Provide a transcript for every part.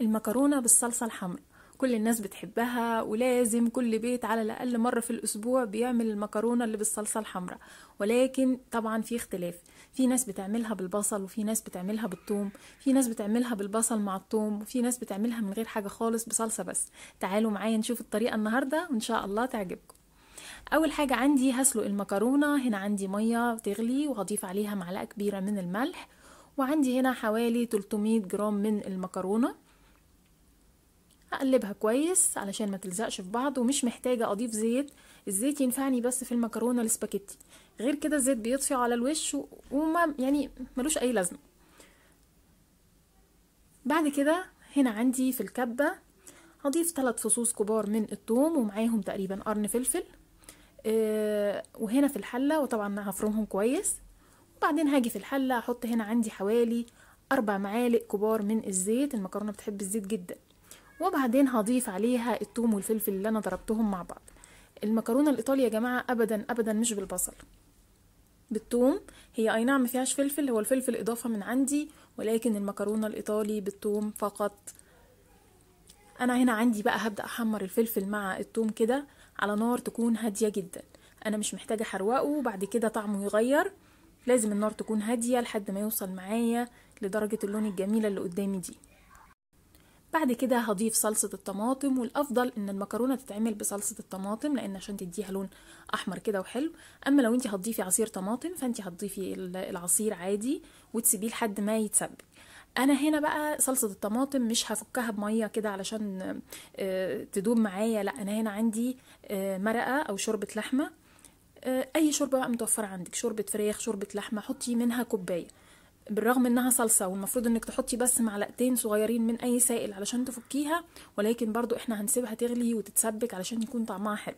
المكرونة بالصلصة الحمراء كل الناس بتحبها ولازم كل بيت على الأقل مرة في الأسبوع بيعمل المكرونة اللي بالصلصة الحمراء ولكن طبعا في اختلاف في ناس بتعملها بالبصل وفي ناس بتعملها بالثوم في ناس بتعملها بالبصل مع الثوم وفي ناس بتعملها من غير حاجة خالص بصلصة بس تعالوا معايا نشوف الطريقة النهاردة وإن شاء الله تعجبكم اول حاجه عندي هسلق المكرونه هنا عندي ميه تغلي وهضيف عليها معلقه كبيره من الملح وعندي هنا حوالي 300 جرام من المكرونه هقلبها كويس علشان ما تلزقش في بعض ومش محتاجة اضيف زيت الزيت ينفعني بس في المكرونة السباكيتي غير كده الزيت بيطفي على الوش وما يعني ملوش اي لازمة بعد كده هنا عندي في الكبة هضيف ثلاث فصوص كبار من الثوم ومعاهم تقريبا قرن فلفل أه وهنا في الحلة وطبعا هفرمهم كويس وبعدين هاجي في الحلة احط هنا عندي حوالي اربع معالق كبار من الزيت المكرونة بتحب الزيت جدا وبعدين هضيف عليها التوم والفلفل اللي انا ضربتهم مع بعض المكرونه الايطالي يا جماعه ابدا ابدا مش بالبصل بالثوم هي اي نعم مفيهاش فلفل هو الفلفل اضافه من عندي ولكن المكرونه الايطالي بالثوم فقط انا هنا عندي بقى هبدا احمر الفلفل مع الثوم كده على نار تكون هاديه جدا انا مش محتاجه احروقه بعد كده طعمه يغير لازم النار تكون هاديه لحد ما يوصل معايا لدرجه اللون الجميله اللي قدامي دي بعد كده هضيف صلصة الطماطم والأفضل إن المكرونة تتعمل بصلصة الطماطم لأن عشان تديها لون أحمر كده وحلو أما لو أنت هتضيفي عصير طماطم فأنت هتضيفي العصير عادي وتسيبيه لحد ما يتسبك انا هنا بقى صلصه الطماطم مش هفكها بميه كده علشان آه، تدوب معايا لا انا هنا عندي آه، مرقه او شوربه لحمه آه، اي شوربه بقى متوفره عندك شوربه فراخ شوربه لحمه حطي منها كوبايه بالرغم انها صلصه والمفروض انك تحطي بس معلقتين صغيرين من اي سائل علشان تفكيها ولكن برضو احنا هنسيبها تغلي وتتسبك علشان يكون طعمها حلو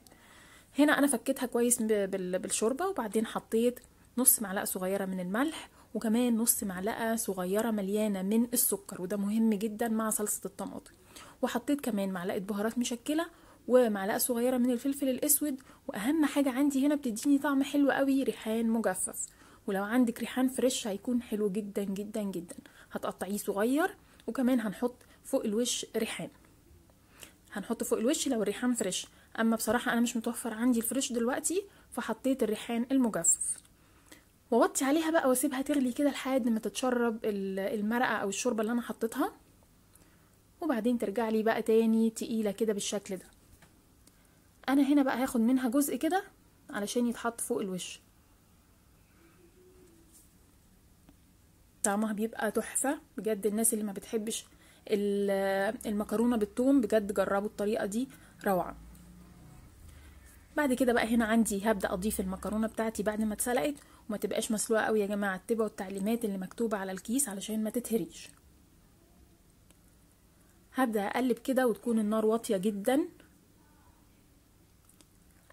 هنا انا فكيتها كويس بالشوربه وبعدين حطيت نص معلقه صغيره من الملح وكمان نص معلقه صغيره مليانه من السكر وده مهم جدا مع صلصه الطماطم وحطيت كمان معلقه بهارات مشكله ومعلقه صغيره من الفلفل الاسود واهم حاجه عندي هنا بتديني طعم حلو قوي ريحان مجفف ولو عندك ريحان فريش هيكون حلو جدا جدا جدا هتقطعيه صغير وكمان هنحط فوق الوش ريحان هنحط فوق الوش لو الريحان فريش اما بصراحه انا مش متوفر عندي الفريش دلوقتي فحطيت الريحان المجفف ووطي عليها بقى واسيبها تغلي كده لحد ما تتشرب المرقه او الشوربه اللي انا حطيتها وبعدين ترجع لي بقى تاني تقيله كده بالشكل ده انا هنا بقى هاخد منها جزء كده علشان يتحط فوق الوش طعمها بيبقى تحفه بجد الناس اللي ما بتحبش المكرونه بالثوم بجد جربوا الطريقه دي روعه بعد كده بقى هنا عندي هبدا اضيف المكرونه بتاعتي بعد ما اتسلقت وما تبقاش مسلوقه قوي يا جماعه اتبعوا التعليمات اللي مكتوبه على الكيس علشان ما تتهريش هبدا اقلب كده وتكون النار واطيه جدا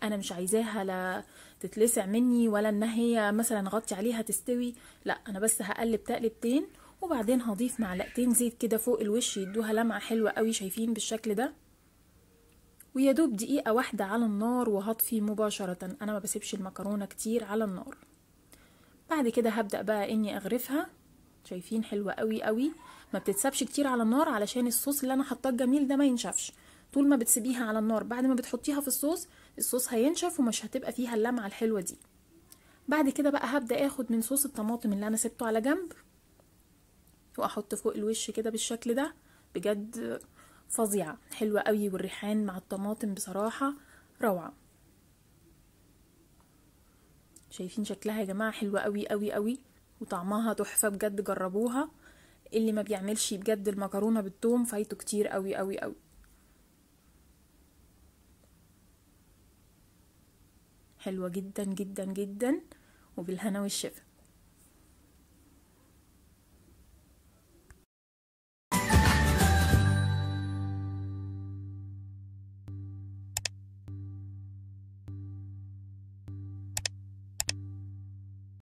انا مش عايزاها لا تتلسع مني ولا ان هي مثلا غطي عليها تستوي لا انا بس هقلب تقلبتين وبعدين هضيف معلقتين زيت كده فوق الوش يدوها لمعه حلوه قوي شايفين بالشكل ده ويا دوب دقيقه واحده على النار وهطفي مباشره انا ما بسيبش المكرونه كتير على النار بعد كده هبدا بقى اني اغرفها شايفين حلوه قوي قوي ما بتتسابش كتير على النار علشان الصوص اللي انا حطاه الجميل ده ما ينشفش طول ما بتسيبيها على النار بعد ما بتحطيها في الصوص الصوص هينشف ومش هتبقى فيها اللمعه الحلوه دي بعد كده بقى هبدا اخد من صوص الطماطم اللي انا سبته على جنب واحط فوق الوش كده بالشكل ده بجد فظيعه حلوه قوي والريحان مع الطماطم بصراحه روعه شايفين شكلها يا جماعه حلوه قوي قوي قوي وطعمها تحفه بجد جربوها اللي ما بيعملش بجد المكرونه بالثوم فايته كتير قوي قوي قوي حلوة جدا جدا جدا وبالهنا والشفا